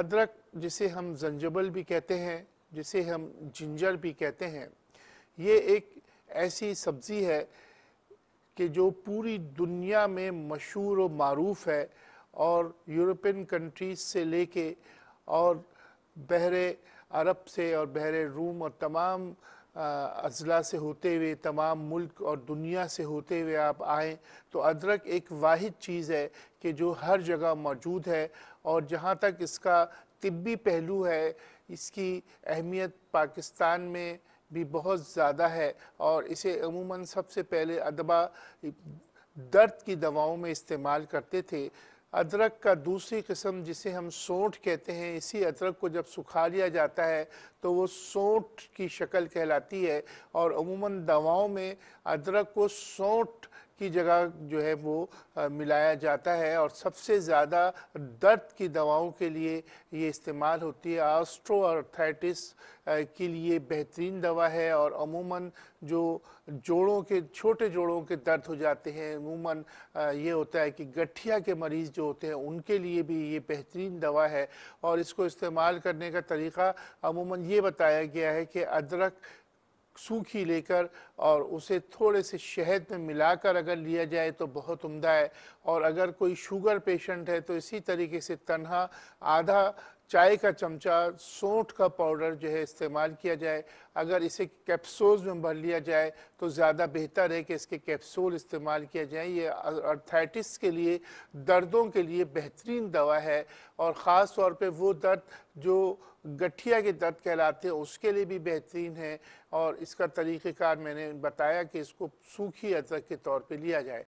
अदरक जिसे हम जंजबल भी कहते हैं जिसे हम जिंजर भी कहते हैं ये एक ऐसी सब्ज़ी है कि जो पूरी दुनिया में मशहूर व मरूफ है और यूरोपियन कंट्रीज से लेके और बहरे अरब से और बहरे रूम और तमाम अजला से होते हुए तमाम मुल्क और दुनिया से होते हुए आप आएँ तो अदरक एक वाद चीज़ है कि जो हर जगह मौजूद है और जहाँ तक इसका तिब्बी पहलू है इसकी अहमियत पाकिस्तान में भी बहुत ज़्यादा है और इसे अमूमन सबसे पहले अदबा दर्द की दवाओं में इस्तेमाल करते थे अदरक का दूसरी किस्म जिसे हम सोंठ कहते हैं इसी अदरक को जब सुखा लिया जाता है तो वो सोंठ की शक्ल कहलाती है और अमूमन दवाओं में अदरक को सोंठ की जगह जो है वो मिलाया जाता है और सबसे ज़्यादा दर्द की दवाओं के लिए ये इस्तेमाल होती है ऑस्ट्रो आर्थराइटिस के लिए बेहतरीन दवा है और अमूमन जो जोड़ों के छोटे जोड़ों के दर्द हो जाते हैं अमूमन ये होता है कि गठिया के मरीज़ जो होते हैं उनके लिए भी ये बेहतरीन दवा है और इसको इस्तेमाल करने का तरीका अमूमन ये बताया गया है कि अदरक सूखी लेकर और उसे थोड़े से शहद में मिलाकर अगर लिया जाए तो बहुत उम्दा है और अगर कोई शुगर पेशेंट है तो इसी तरीके से तनहा आधा चाय का चमचा सोठ का पाउडर जो है इस्तेमाल किया जाए अगर इसे कैप्सूल में भर लिया जाए तो ज़्यादा बेहतर है कि इसके कैप्सूल इस्तेमाल किया जाए ये अर्थाइटिस के लिए दर्दों के लिए बेहतरीन दवा है और ख़ास तौर पे वो दर्द जो गठिया के दर्द कहलाते हैं उसके लिए भी बेहतरीन है और इसका तरीक़ेकार मैंने बताया कि इसको सूखी अदरक के तौर पर लिया जाए